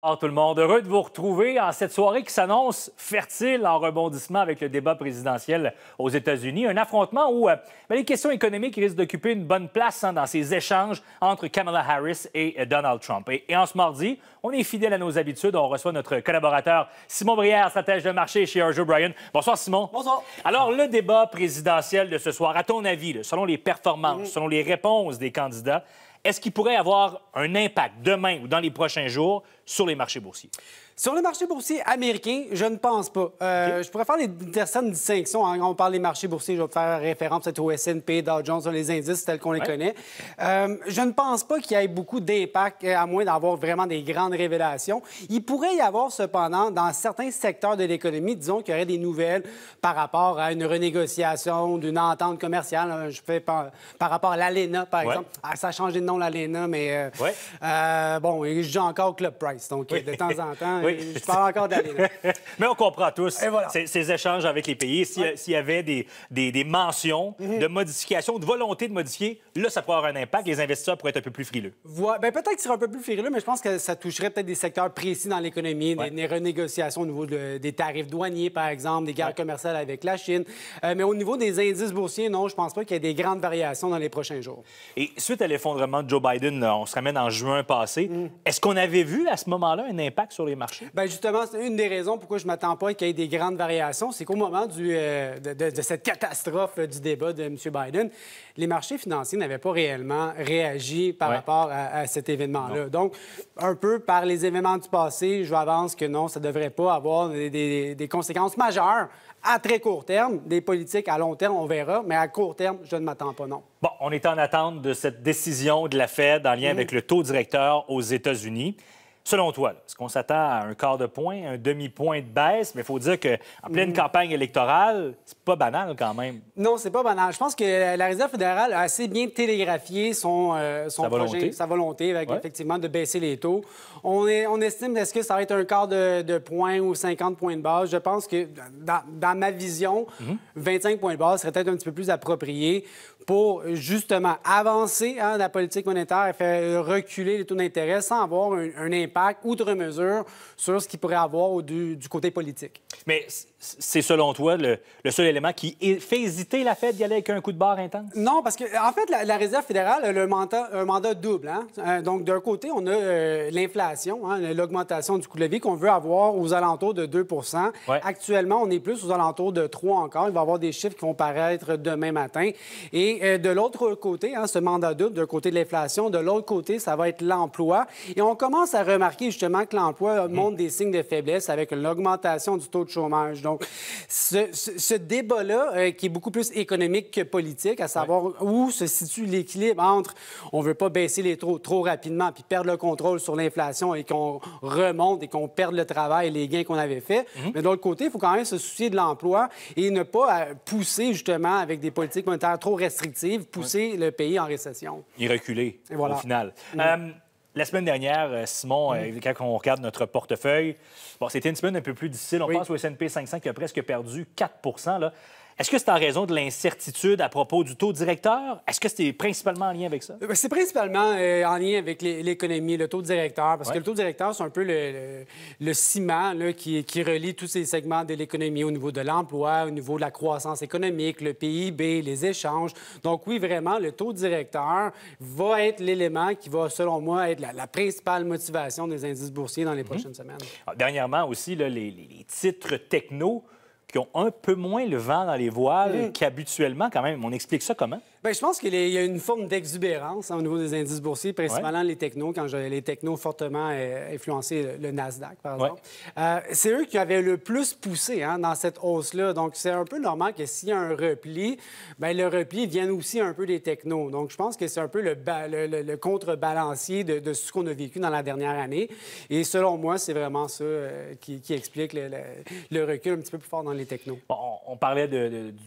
Alors ah, tout le monde, heureux de vous retrouver en cette soirée qui s'annonce fertile en rebondissement avec le débat présidentiel aux États-Unis. Un affrontement où euh, ben, les questions économiques risquent d'occuper une bonne place hein, dans ces échanges entre Kamala Harris et euh, Donald Trump. Et, en ce mardi, on est fidèle à nos habitudes. On reçoit notre collaborateur Simon Brière, stratège de marché chez Arjo Bryan. Bonsoir Simon. Bonsoir. Alors le débat présidentiel de ce soir, à ton avis, selon les performances, mm. selon les réponses des candidats, est-ce qu'il pourrait avoir un impact demain ou dans les prochains jours sur les marchés boursiers? Sur le marché boursier américain, je ne pense pas. Euh, je pourrais faire des certaines distinctions. Hein. on parle des marchés boursiers, je vais faire référence à être au S&P, Dow Jones, hein, les indices tels qu'on les connaît. Euh, je ne pense pas qu'il y ait beaucoup d'impact, euh, à moins d'avoir vraiment des grandes révélations. Il pourrait y avoir cependant, dans certains secteurs de l'économie, disons qu'il y aurait des nouvelles par rapport à une renégociation d'une entente commerciale. Hein. Je fais par, rapport à l'ALENA, par exemple. Ah, ça a changé de nom, l'Alena, mais euh, euh, bon, je dis encore Club Price, donc de temps en temps, je parle encore d'Alena. mais on comprend tous ces, échanges avec les pays. S'il y avait des, des, mentions mm-hmm. de modification, de volonté de modifier, là, ça pourrait avoir un impact. Les investisseurs pourraient être un peu plus frileux. Ben, peut-être qu'ils seraient un peu plus frileux, mais je pense que ça toucherait peut-être des secteurs précis dans l'économie, des, renégociations au niveau des tarifs douaniers, par exemple, des guerres commerciales avec la Chine. Euh, mais au niveau des indices boursiers, non, je pense pas qu'il y ait des grandes variations dans les prochains jours. Et suite à l'effondrement de Joe Biden, euh, on se ramène en juin passé. Mm. Est-ce qu'on avait vu à ce moment-là un impact sur les marchés? Bien, justement, c'est une des raisons pourquoi je ne m'attends pas qu'il y ait des grandes variations. C'est qu'au moment euh, de, cette catastrophe euh, du débat de M. Biden, les marchés financiers n'avaient pas réellement réagi par rapport à, cet événement-là. Donc, un peu par les événements du passé, je avance que non, ça ne devrait pas avoir des conséquences majeures à très court terme. Des politiques à long terme, on verra, mais à court terme, je ne m'attends pas, non. Bon, on est en attente de cette décision de la Fed en lien mm-hmm. avec le taux directeur aux États-Unis. Selon toi, est-ce qu'on s'attend à un quart de point, un demi-point de baisse? Mais il faut dire qu'en pleine mm. campagne électorale, c'est pas banal quand même. Non, c'est pas banal. Je pense que la Réserve fédérale a assez bien télégraphié son, euh, projet, volonté. sa volonté, effectivement, de baisser les taux. On, estime, est-ce que ça va être un quart de, point ou 50 points de base? Je pense que, dans, ma vision, 25 mm-hmm. points de base serait peut-être un petit peu plus approprié pour, justement, avancer hein, la politique monétaire et faire reculer les taux d'intérêt sans avoir un impact outre mesure, sur ce qu'il pourrait avoir du, du côté politique c'est selon toi le, seul élément qui fait hésiter la Fed d'y aller avec un coup de barre intense? Non, parce que en fait, la, Réserve fédérale a un mandat double. Hein. Euh, donc, d'un côté, on a euh, l'inflation, hein, l'augmentation du coût de vie qu'on veut avoir aux alentours de 2 Actuellement, on est plus aux alentours de 3 encore. Il va y avoir des chiffres qui vont paraître demain matin. Et euh, de l'autre côté, hein, ce mandat double, d'un côté de l'inflation, de l'autre côté, ça va être l'emploi. Et on commence à remarquer justement que l'emploi montre mmh. des signes de faiblesse avec l'augmentation du taux de chômage. Donc, ce, débat-là, euh, qui est beaucoup plus économique que politique, à savoir où se situe l'équilibre entre on ne veut pas baisser les taux trop rapidement puis perdre le contrôle sur l'inflation et qu'on remonte et qu'on perde le travail et les gains qu'on avait faits. Mhm. Mais de l'autre côté, il faut quand même se soucier de l'emploi et ne pas euh, pousser justement avec des politiques monétaires trop restrictives, pousser le pays en récession. Et reculer, voilà. au final. Mm. Euh, la semaine dernière, euh, Simon, euh, mm. quand on regarde notre portefeuille, bon, c'était une semaine un peu plus difficile. On passe au S&P 500 qui a presque perdu 4 là. Est-ce que c'est en raison de l'incertitude à propos du taux directeur? Est-ce que c'est principalement en lien avec ça? Euh, ben, c'est principalement euh, en lien avec l'économie, le taux directeur, parce que le taux directeur, c'est un peu le, ciment qui, relie tous ces segments de l'économie au niveau de l'emploi, au niveau de la croissance économique, le PIB, les échanges. Donc oui, vraiment, le taux directeur va être l'élément qui va, selon moi, être la, principale motivation des indices boursiers dans les mhm. prochaines semaines. Ah, dernièrement aussi, les titres techno qui ont un peu moins le vent dans les voiles qu'habituellement, quand même. On explique ça comment? Bien, je pense qu'il y a une forme d'exubérance hein, au niveau des indices boursiers, principalement les technos, quand les technos fortement euh, influencé le, Nasdaq, par exemple. Euh, c'est eux qui avaient le plus poussé hein, dans cette hausse-là. Donc, c'est un peu normal que s'il y a un repli, bien, le repli vienne aussi un peu des technos. Donc, je pense que c'est un peu le, contrebalancier de, ce qu'on a vécu dans la dernière année. Et selon moi, c'est vraiment ça euh, qui, explique le, recul un petit peu plus fort dans les technos. on parlait de, du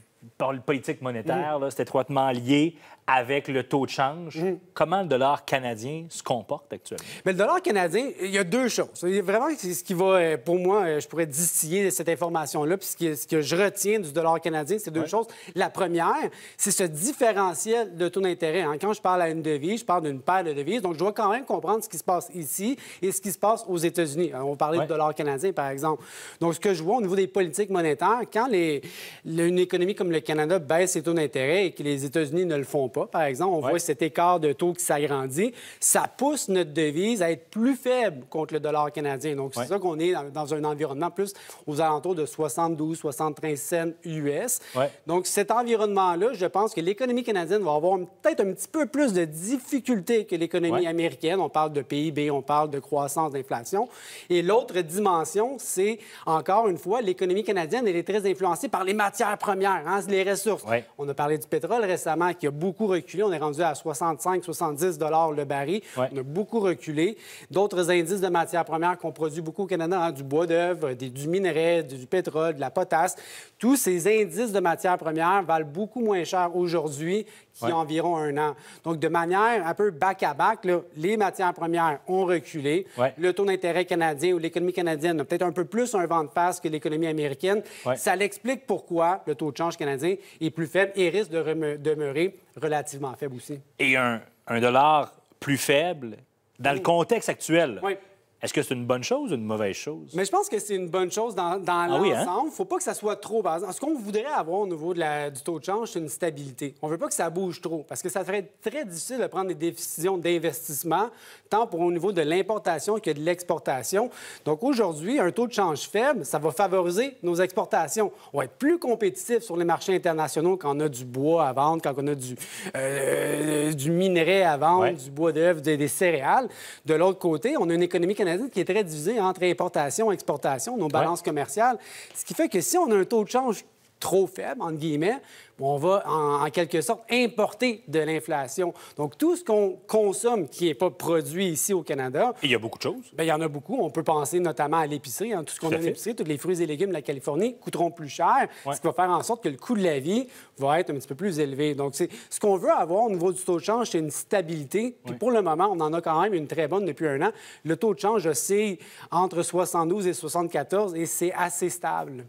politique monétaire, mm. c'est étroitement lié avec le taux de change. Mm. Comment le dollar canadien se comporte actuellement? Mais le dollar canadien, il y a deux choses. Vraiment, c'est ce qui va, euh, pour moi, euh, je pourrais distiller cette information-là. Puis ce, ce, que je retiens du dollar canadien, c'est deux choses. La première, c'est ce différentiel de taux d'intérêt. Hein. Quand je parle à une devise, je parle d'une paire de devises. Donc, je dois quand même comprendre ce qui se passe ici et ce qui se passe aux États-Unis. Euh, on parlait parler du dollar canadien, par exemple. Donc, ce que je vois au niveau des politiques monétaires, quand les, une économie comme le Canada baisse ses taux d'intérêt et que les États-Unis ne le font pas, par exemple. On voit cet écart de taux qui s'agrandit. Ça pousse notre devise à être plus faible contre le dollar canadien. Donc, c'est ça qu'on est dans un environnement plus aux alentours de 72, 73 cents US. Donc, cet environnement-là, je pense que l'économie canadienne va avoir peut-être un petit peu plus de difficultés que l'économie américaine. On parle de PIB, on parle de croissance, d'inflation. Et l'autre dimension, c'est encore une fois, l'économie canadienne, elle est très influencée par les matières premières, hein, les ressources. On a parlé du pétrole récemment qui a beaucoup reculé. On est rendu à 65-70 le baril. On a beaucoup reculé. D'autres indices de matières premières qu'on produit beaucoup au Canada, hein, du bois d'œuvre, du minerai, du pétrole, de la potasse, tous ces indices de matières premières valent beaucoup moins cher aujourd'hui qu'il y a environ un an. Donc, de manière un peu back-à-back, les matières premières ont reculé. Le taux d'intérêt canadien ou l'économie canadienne a peut-être un peu plus un vent de face que l'économie américaine. Ça l'explique pourquoi le taux de change canadien est plus faible et risque de demeurer relativement relativement faible aussi. Et un, dollar plus faible dans le mm. contexte actuel. Oui. Est-ce que c'est une bonne chose ou une mauvaise chose? Mais je pense que c'est une bonne chose dans, ah hein? l'ensemble. Il ne faut pas que ça soit trop bas Ce qu'on voudrait avoir au niveau de la, du taux de change, c'est une stabilité. On veut pas que ça bouge trop parce que ça serait très difficile de prendre des décisions d'investissement, tant pour au niveau de l'importation que de l'exportation. Donc aujourd'hui, un taux de change faible, ça va favoriser nos exportations. On va être plus compétitifs sur les marchés internationaux quand on a du bois à vendre, quand on a du, euh, euh, du minerai à vendre, du bois d'œuvre, des, des céréales. De l'autre côté, on a une économie canadienne qui est très divisée entre importation et exportation, nos balances commerciales, ce qui fait que si on a un taux de change trop faible, entre guillemets, on va en, quelque sorte importer de l'inflation. Donc, tout ce qu'on consomme qui n'est pas produit ici au Canada. il y a beaucoup de choses. Bien, il y en a beaucoup. On peut penser notamment à l'épicerie. Hein, tout ce qu'on a d'épicerie, l'épicerie, tous les fruits et légumes de la Californie coûteront plus cher, ce qui va faire en sorte que le coût de la vie va être un petit peu plus élevé. Donc, c'est ce qu'on veut avoir au niveau du taux de change, c'est une stabilité. Puis pour le moment, on en a quand même une très bonne depuis un an. Le taux de change c'est entre 72 et 74 et c'est assez stable.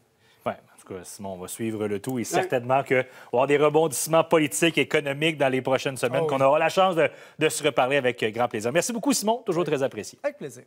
Simon, on va suivre le tout et certainement qu'il va y avoir des rebondissements politiques, et économiques dans les prochaines semaines, ah qu'on aura la chance de se reparler avec grand plaisir. Merci beaucoup, Simon. Toujours très apprécié. Avec plaisir.